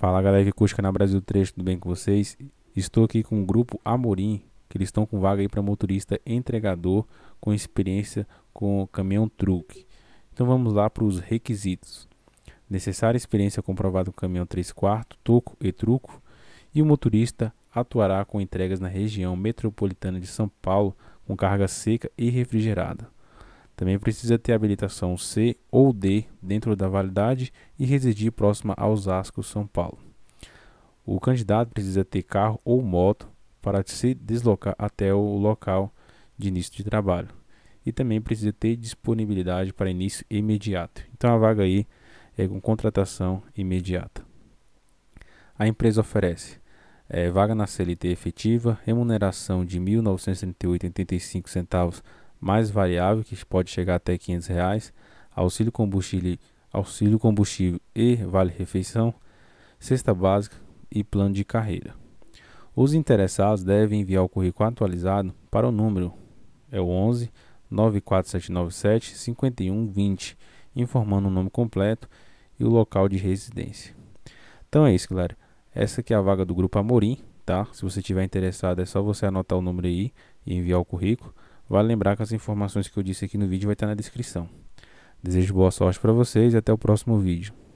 Fala galera que curte canal Brasil 3, tudo bem com vocês? Estou aqui com o grupo Amorim, que eles estão com vaga aí para motorista entregador com experiência com caminhão truque. Então vamos lá para os requisitos. Necessária experiência comprovada com caminhão 3 quartos, toco e truco, e o motorista atuará com entregas na região metropolitana de São Paulo com carga seca e refrigerada. Também precisa ter habilitação C ou D dentro da validade e residir próxima aos Ascos, São Paulo. O candidato precisa ter carro ou moto para se deslocar até o local de início de trabalho. E também precisa ter disponibilidade para início imediato. Então a vaga aí é com contratação imediata. A empresa oferece é, vaga na CLT efetiva, remuneração de R$ 1.938,85 mais variável, que pode chegar até R$ reais, auxílio combustível, auxílio combustível e vale-refeição, cesta básica e plano de carreira. Os interessados devem enviar o currículo atualizado para o número é o 11 94797 5120, informando o nome completo e o local de residência. Então é isso, galera. Essa aqui é a vaga do grupo Amorim, tá? Se você tiver interessado, é só você anotar o número aí e enviar o currículo. Vale lembrar que as informações que eu disse aqui no vídeo vai estar na descrição. Desejo boa sorte para vocês e até o próximo vídeo.